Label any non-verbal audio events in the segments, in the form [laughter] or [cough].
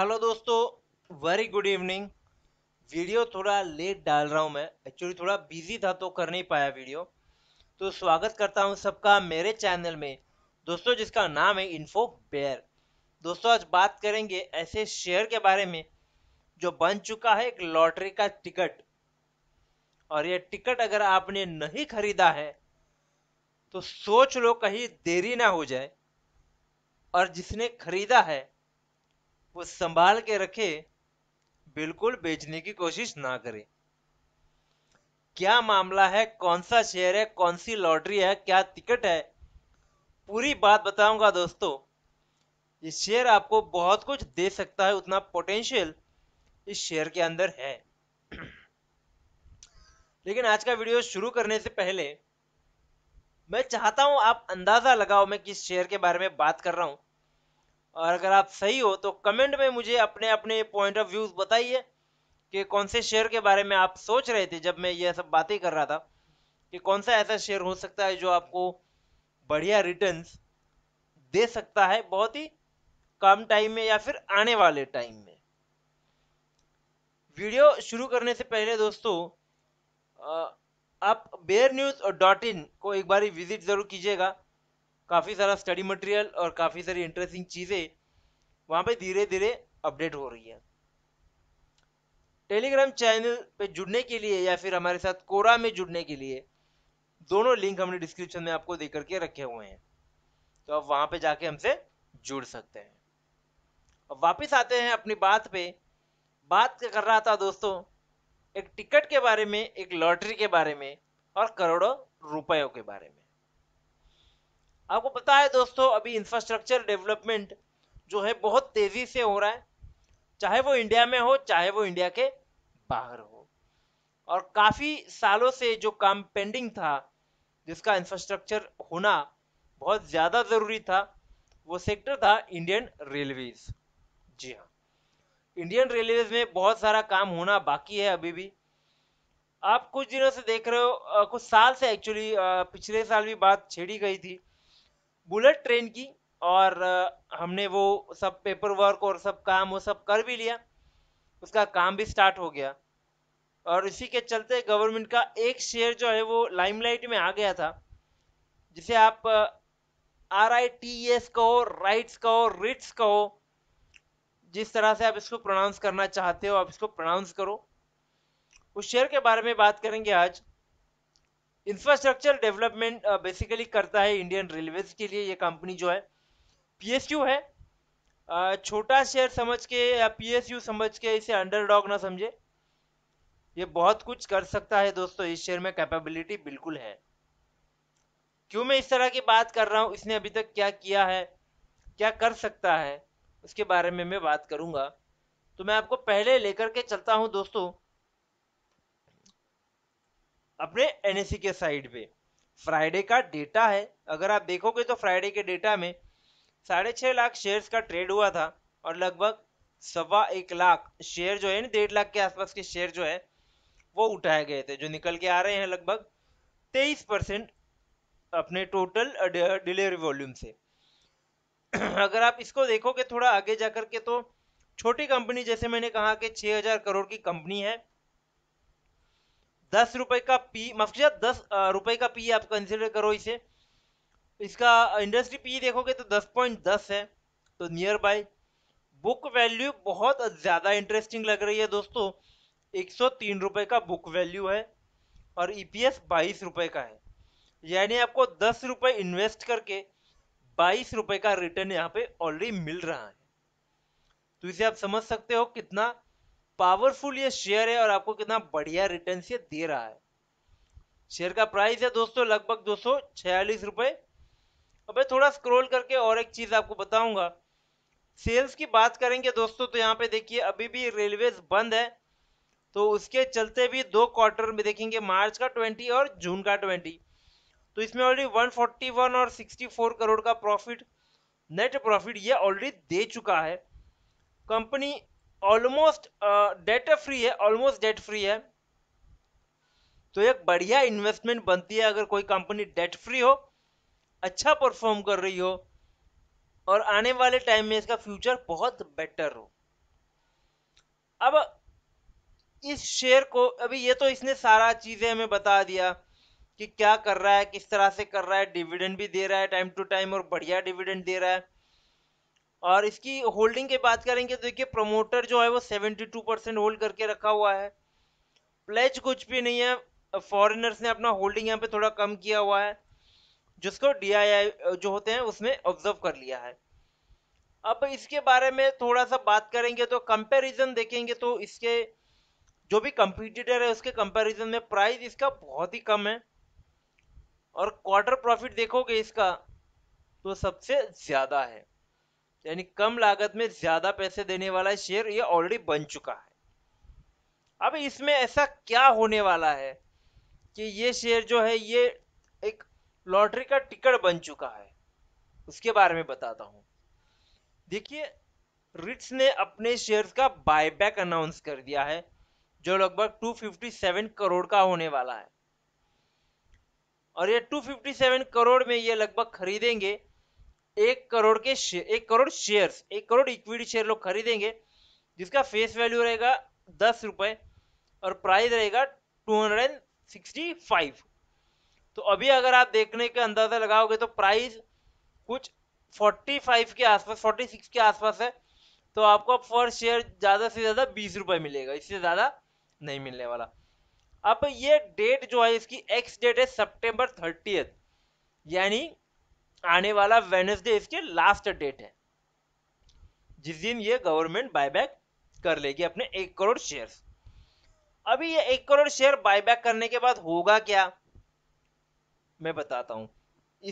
hello दोस्तों very good evening video थोड़ा late डाल रहा हूँ मैं एक्चुअली थोड़ा बिजी था तो कर नहीं पाया वीडियो तो स्वागत करता हूँ सबका मेरे चैनल में दोस्तों जिसका नाम है इन्फो बेयर दोस्तों आज बात करेंगे ऐसे शेयर के बारे में जो बन चुका है एक लॉटरी का टिकट और ये टिकट अगर आपने नहीं खरीदा है तो सोच लो कहीं देरी ना हो जाए और जिसने खरीदा है वो संभाल के रखे बिल्कुल बेचने की कोशिश ना करें क्या मामला है कौन सा शेयर है कौन सी लॉटरी है क्या टिकट है पूरी बात बताऊंगा दोस्तों ये शेयर आपको बहुत कुछ दे सकता है उतना पोटेंशियल इस शेयर के अंदर है [clears throat] लेकिन आज का वीडियो शुरू करने से पहले मैं चाहता हूं आप अंदाजा लगाओ मैं किस शेयर के बारे में बात कर रहा हूं और अगर आप सही हो तो कमेंट में मुझे अपने अपने पॉइंट ऑफ व्यूज बताइए कि कौन से शेयर के बारे में आप सोच रहे थे जब मैं ये सब बातें कर रहा था कि कौन सा ऐसा शेयर हो सकता है जो आपको बढ़िया रिटर्न्स दे सकता है बहुत ही कम टाइम में या फिर आने वाले टाइम में वीडियो शुरू करने से पहले दोस्तों आप बेयर न्यूज़ डॉट इन को एक बार विजिट ज़रूर कीजिएगा काफ़ी सारा स्टडी मटेरियल और काफ़ी सारी इंटरेस्टिंग चीज़ें वहाँ पे धीरे धीरे अपडेट हो रही है टेलीग्राम चैनल पे जुड़ने के लिए या फिर हमारे साथ कोरा में जुड़ने के लिए दोनों लिंक हमने डिस्क्रिप्शन में आपको दे करके रखे हुए हैं तो आप वहाँ पे जाके हमसे जुड़ सकते हैं अब वापस आते हैं अपनी बात पे बात कर रहा था दोस्तों एक टिकट के बारे में एक लॉटरी के बारे में और करोड़ों रुपयों के बारे में आपको पता है दोस्तों अभी इंफ्रास्ट्रक्चर डेवलपमेंट जो है बहुत तेजी से हो रहा है चाहे वो इंडिया में हो चाहे वो इंडिया के बाहर हो और काफी सालों से जो काम पेंडिंग था जिसका इंफ्रास्ट्रक्चर होना बहुत ज्यादा जरूरी था वो सेक्टर था इंडियन रेलवेज जी हाँ इंडियन रेलवेज में बहुत सारा काम होना बाकी है अभी भी आप कुछ दिनों से देख रहे हो कुछ साल से एक्चुअली पिछले साल भी बात छेड़ी गई थी बुलेट ट्रेन की और हमने वो सब पेपर वर्क और सब काम वो सब कर भी लिया उसका काम भी स्टार्ट हो गया और इसी के चलते गवर्नमेंट का एक शेयर जो है वो लाइमलाइट में आ गया था जिसे आप आर आई टी एस कहो राइट्स कहो रिट्स कहो जिस तरह से आप इसको प्रोनाउंस करना चाहते हो आप इसको प्रोनाउंस करो उस शेयर के बारे में बात करेंगे आज इंफ्रास्ट्रक्चर डेवलपमेंट बेसिकली करता है इंडियन रेलवे के लिए ये कंपनी जो है पीएसयू है uh, छोटा शेयर समझ के या पीएसयू समझ के इसे अंडरडॉग ना समझे ये बहुत कुछ कर सकता है दोस्तों इस शेयर में कैपेबिलिटी बिल्कुल है क्यों मैं इस तरह की बात कर रहा हूँ इसने अभी तक क्या किया है क्या कर सकता है उसके बारे में मैं बात करूंगा तो मैं आपको पहले लेकर के चलता हूँ दोस्तों अपने एन के साइड पे फ्राइडे का डेटा है अगर आप देखोगे तो फ्राइडे के डेटा में साढ़े छः लाख शेयर्स का ट्रेड हुआ था और लगभग सवा एक लाख शेयर जो है ना डेढ़ लाख के आसपास के शेयर जो है वो उठाए गए थे जो निकल के आ रहे हैं लगभग तेईस परसेंट अपने टोटल डिलीवरी वॉल्यूम से [clears throat] अगर आप इसको देखोगे थोड़ा आगे जा के तो छोटी कंपनी जैसे मैंने कहा कि हजार करोड़ की कंपनी है दस रुपए का पी माफ किया दस रुपए का पी आप कंसिडर करो इसे इसका इंडस्ट्री पी देखोगे तो दस पॉइंट दस है तो नियर बाय बुक वैल्यू बहुत ज़्यादा इंटरेस्टिंग लग रही है दोस्तों एक सौ तीन रुपए का बुक वैल्यू है और ईपीएस e पी बाईस रुपए का है यानी आपको दस रुपए इन्वेस्ट करके बाईस रुपए का रिटर्न यहाँ पे ऑलरेडी मिल रहा है तो इसे आप समझ सकते हो कितना पावरफुल ये शेयर है और आपको कितना बढ़िया रिटर्न ये दे रहा है शेयर का प्राइस है दोस्तों लगभग दो सौ छियालीस रुपए अब थोड़ा स्क्रॉल करके और एक चीज़ आपको बताऊंगा सेल्स की बात करेंगे दोस्तों तो यहाँ पे देखिए अभी भी रेलवे बंद है तो उसके चलते भी दो क्वार्टर में देखेंगे मार्च का 20 और जून का 20 तो इसमें ऑलरेडी 141 और 64 करोड़ का प्रॉफिट नेट प्रॉफिट ये ऑलरेडी दे चुका है कंपनी ऑलमोस्ट डेट फ्री है ऑलमोस्ट डेट फ्री है तो एक बढ़िया इन्वेस्टमेंट बनती है अगर कोई कंपनी डेट फ्री हो अच्छा परफॉर्म कर रही हो और आने वाले टाइम में इसका फ्यूचर बहुत बेटर हो अब इस शेयर को अभी ये तो इसने सारा चीज़ें हमें बता दिया कि क्या कर रहा है किस तरह से कर रहा है डिविडेंड भी दे रहा है टाइम टू टाइम और बढ़िया डिविडेंड दे रहा है और इसकी होल्डिंग की बात करेंगे तो देखिए प्रमोटर जो है वो 72 परसेंट होल्ड करके रखा हुआ है प्लेज कुछ भी नहीं है फॉरेनर्स ने अपना होल्डिंग यहाँ पे थोड़ा कम किया हुआ है जिसको डी जो होते हैं उसमें ऑब्जर्व कर लिया है अब इसके बारे में थोड़ा सा बात करेंगे तो कंपेरिजन देखेंगे तो इसके जो भी कंपिटिटर है उसके कंपेरिजन में प्राइस इसका बहुत ही कम है और क्वार्टर प्रॉफिट देखोगे इसका तो सबसे ज़्यादा है यानी कम लागत में ज्यादा पैसे देने वाला शेयर ये ऑलरेडी बन चुका है अब इसमें ऐसा क्या होने वाला है कि ये शेयर जो है ये एक लॉटरी का टिकट बन चुका है उसके बारे में बताता हूँ देखिए रिट्स ने अपने शेयर्स का बायबैक अनाउंस कर दिया है जो लगभग 257 करोड़ का होने वाला है और ये 257 करोड़ में ये लगभग खरीदेंगे एक करोड़ के शेयर एक करोड़ शेयर्स एक करोड़ इक्विटी शेयर लोग खरीदेंगे जिसका फेस वैल्यू रहेगा दस रुपये और प्राइस रहेगा two hundred and sixty five तो अभी अगर आप देखने के अंदाज़ा लगाओगे तो प्राइस कुछ फोर्टी फाइव के आसपास फोर्टी सिक्स के आसपास है तो आपको पर शेयर ज़्यादा से ज़्यादा बीस रुपये मिलेगा इससे ज़्यादा नहीं मिलने वाला अब ये डेट जो है इसकी एक्स डेट है सेप्टेम्बर थर्टीथ यानी आने वाला वेनसडे इसके लास्ट डेट है जिस दिन ये गवर्नमेंट बायबैक कर लेगी अपने एक करोड़ शेयर्स अभी ये एक करोड़ शेयर बायबैक करने के बाद होगा क्या मैं बताता हूं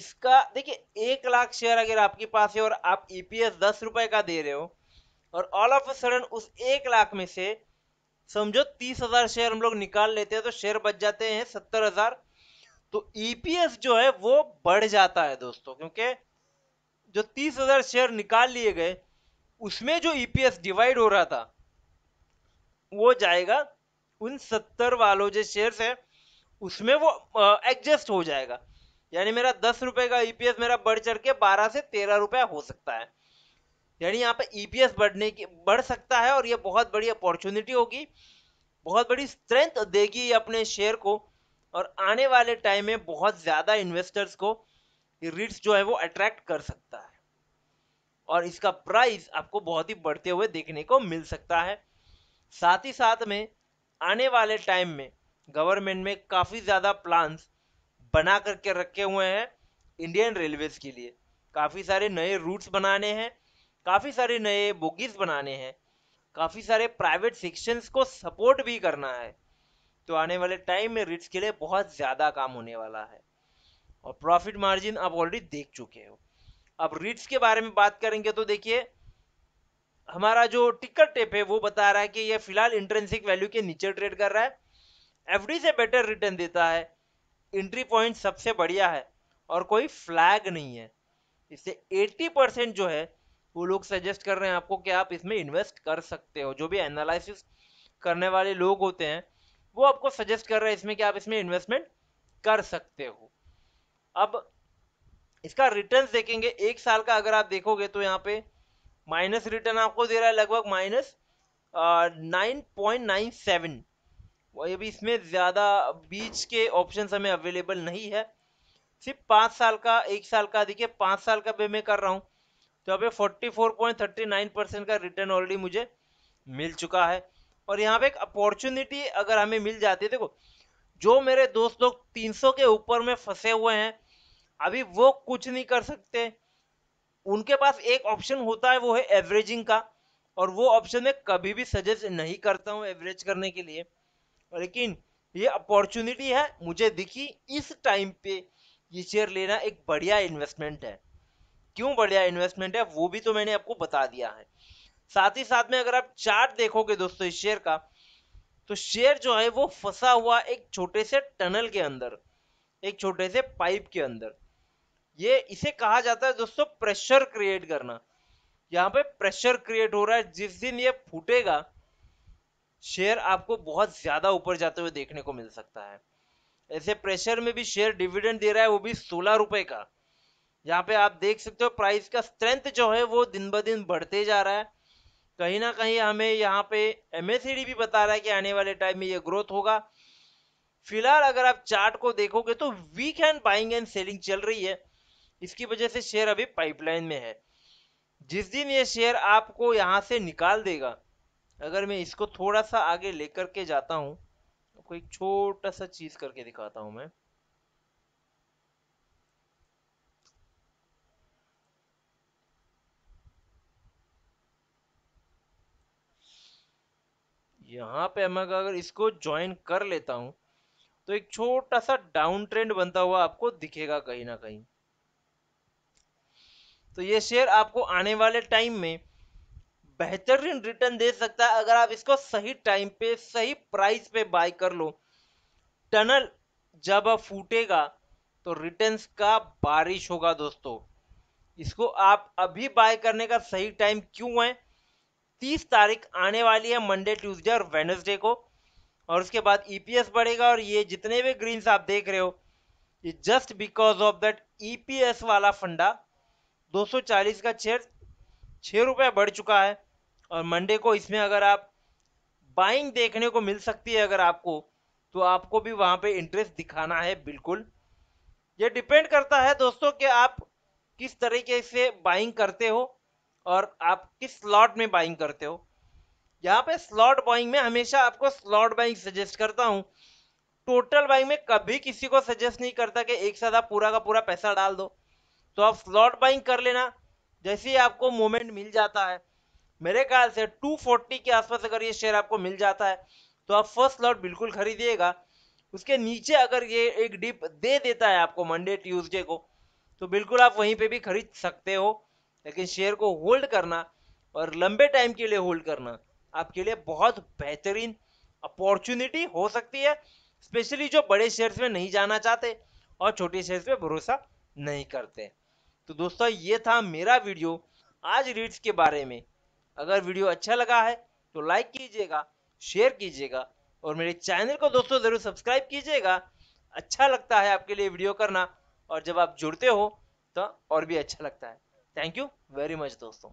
इसका देखिए एक लाख शेयर अगर आपके पास है और आप ईपीएस e दस रुपए का दे रहे हो और ऑल ऑफ अ सडन उस एक लाख में से समझो तीस हजार शेयर हम लोग निकाल लेते हैं तो शेयर बच जाते हैं सत्तर हजार तो ईपीएस e जो है वो बढ़ जाता है दोस्तों क्योंकि जो तीस हजार शेयर निकाल लिए गए उसमें जो ईपीएस e डिवाइड हो रहा था वो जाएगा उन सत्तर वालों जो शेयर है उसमें वो एडजस्ट हो जाएगा यानी मेरा दस रुपए का ईपीएस e मेरा बढ़ चढ़ के बारह से तेरह रुपए हो सकता है यानी यहाँ पे ईपीएस बढ़ने की बढ़ सकता है और ये बहुत बड़ी अपॉर्चुनिटी होगी बहुत बड़ी स्ट्रेंथ देगी अपने शेयर को और आने वाले टाइम में बहुत ज़्यादा इन्वेस्टर्स को रिट्स जो है वो अट्रैक्ट कर सकता है और इसका प्राइस आपको बहुत ही बढ़ते हुए देखने को मिल सकता है साथ ही साथ में आने वाले टाइम में गवर्नमेंट में काफ़ी ज़्यादा प्लान्स बना करके रखे हुए हैं इंडियन रेलवेज़ के लिए काफ़ी सारे नए रूट्स बनाने हैं काफ़ी सारे नए बोगीज बनाने हैं काफ़ी सारे प्राइवेट सेक्शंस को सपोर्ट भी करना है तो आने वाले टाइम में रिट्स के लिए बहुत ज़्यादा काम होने वाला है और प्रॉफिट मार्जिन आप ऑलरेडी देख चुके हो अब रिट्स के बारे में बात करेंगे तो देखिए हमारा जो टिकट टेप है वो बता रहा है कि यह फिलहाल इंट्रेंसिक वैल्यू के नीचे ट्रेड कर रहा है एफ से बेटर रिटर्न देता है एंट्री पॉइंट सबसे बढ़िया है और कोई फ्लैग नहीं है इससे 80 परसेंट जो है वो लोग सजेस्ट कर रहे हैं आपको कि आप इसमें इन्वेस्ट कर सकते हो जो भी एनालिसिस करने वाले लोग होते हैं वो आपको सजेस्ट कर रहा है इसमें कि आप इसमें इन्वेस्टमेंट कर सकते हो अब इसका रिटर्न देखेंगे एक साल का अगर आप देखोगे तो यहाँ पे माइनस रिटर्न आपको दे रहा है लगभग minus nine point nine seven ये भी इसमें ज़्यादा बीच के ऑप्शन हमें अवेलेबल नहीं है सिर्फ पाँच साल का एक साल का देखिए पाँच साल का भी मैं कर रहा हूँ तो अभी पे forty four point thirty nine percent का रिटर्न ऑलरेडी मुझे मिल चुका है और यहाँ पे एक अपॉर्चुनिटी अगर हमें मिल जाती है देखो जो मेरे दोस्त लोग सौ के ऊपर में फंसे हुए हैं अभी वो कुछ नहीं कर सकते उनके पास एक ऑप्शन होता है वो है एवरेजिंग का और वो ऑप्शन मैं कभी भी सजेस्ट नहीं करता हूँ एवरेज करने के लिए लेकिन ये अपॉर्चुनिटी है मुझे दिखी इस टाइम पे ये शेयर लेना एक बढ़िया इन्वेस्टमेंट है क्यों बढ़िया इन्वेस्टमेंट है वो भी तो मैंने आपको बता दिया है साथ ही साथ में अगर आप चार्ट देखोगे दोस्तों इस शेयर का तो शेयर जो है वो फंसा हुआ एक छोटे से टनल के अंदर एक छोटे से पाइप के अंदर ये इसे कहा जाता है दोस्तों प्रेशर क्रिएट करना यहाँ पे प्रेशर क्रिएट हो रहा है जिस दिन ये फूटेगा शेयर आपको बहुत ज्यादा ऊपर जाते हुए देखने को मिल सकता है ऐसे प्रेशर में भी शेयर डिविडेंड दे रहा है वो भी सोलह रुपए का यहाँ पे आप देख सकते हो प्राइस का स्ट्रेंथ जो है वो दिन ब दिन बढ़ते जा रहा है कहीं ना कहीं हमें यहाँ पे एम भी बता रहा है कि आने वाले टाइम में ये ग्रोथ होगा फिलहाल अगर आप चार्ट को देखोगे तो weekend buying and selling चल रही है इसकी वजह से शेयर अभी पाइपलाइन में है जिस दिन ये शेयर आपको यहाँ से निकाल देगा अगर मैं इसको थोड़ा सा आगे लेकर के जाता हूँ आपको एक छोटा सा चीज़ करके दिखाता हूँ मैं यहाँ पे मैं अगर इसको ज्वाइन कर लेता हूँ तो एक छोटा सा डाउन ट्रेंड बनता हुआ आपको दिखेगा कहीं ना कहीं तो ये शेयर आपको आने वाले टाइम में बेहतरीन रिटर्न दे सकता है अगर आप इसको सही टाइम पे सही प्राइस पे बाय कर लो टनल जब फूटेगा तो रिटर्न्स का बारिश होगा दोस्तों इसको आप अभी बाय करने का सही टाइम क्यों है तीस तारीख आने वाली है मंडे ट्यूसडे और वेनसडे को और उसके बाद ईपीएस e बढ़ेगा और ये जितने भी ग्रीन्स आप देख रहे हो ये just because of that EPS वाला फंडा 240 का शेयर छः रुपये बढ़ चुका है और मंडे को इसमें अगर आप बाइंग देखने को मिल सकती है अगर आपको तो आपको भी वहाँ पे इंटरेस्ट दिखाना है बिल्कुल ये डिपेंड करता है दोस्तों कि आप किस तरीके से बाइंग करते हो और आप किस स्लॉट में बाइंग करते हो यहाँ पे स्लॉट बाइंग में हमेशा आपको स्लॉट बाइंग सजेस्ट करता हूँ टोटल बाइंग में कभी किसी को सजेस्ट नहीं करता कि एक साथ आप पूरा का पूरा पैसा डाल दो तो आप स्लॉट बाइंग कर लेना जैसे ही आपको मोमेंट मिल जाता है मेरे ख्याल से 240 के आसपास अगर ये शेयर आपको मिल जाता है तो आप फर्स्ट स्लॉट बिल्कुल खरीदिएगा उसके नीचे अगर ये एक डिप दे देता है आपको मंडे ट्यूसडे को तो बिल्कुल आप वहीं पे भी खरीद सकते हो लेकिन शेयर को होल्ड करना और लंबे टाइम के लिए होल्ड करना आपके लिए बहुत बेहतरीन अपॉर्चुनिटी हो सकती है स्पेशली जो बड़े शेयर्स में नहीं जाना चाहते और छोटे शेयर्स पे भरोसा नहीं करते तो दोस्तों ये था मेरा वीडियो आज रीड्स के बारे में अगर वीडियो अच्छा लगा है तो लाइक कीजिएगा शेयर कीजिएगा और मेरे चैनल को दोस्तों ज़रूर सब्सक्राइब कीजिएगा अच्छा लगता है आपके लिए वीडियो करना और जब आप जुड़ते हो तो और भी अच्छा लगता है थैंक यू वेरी मच दोस्तों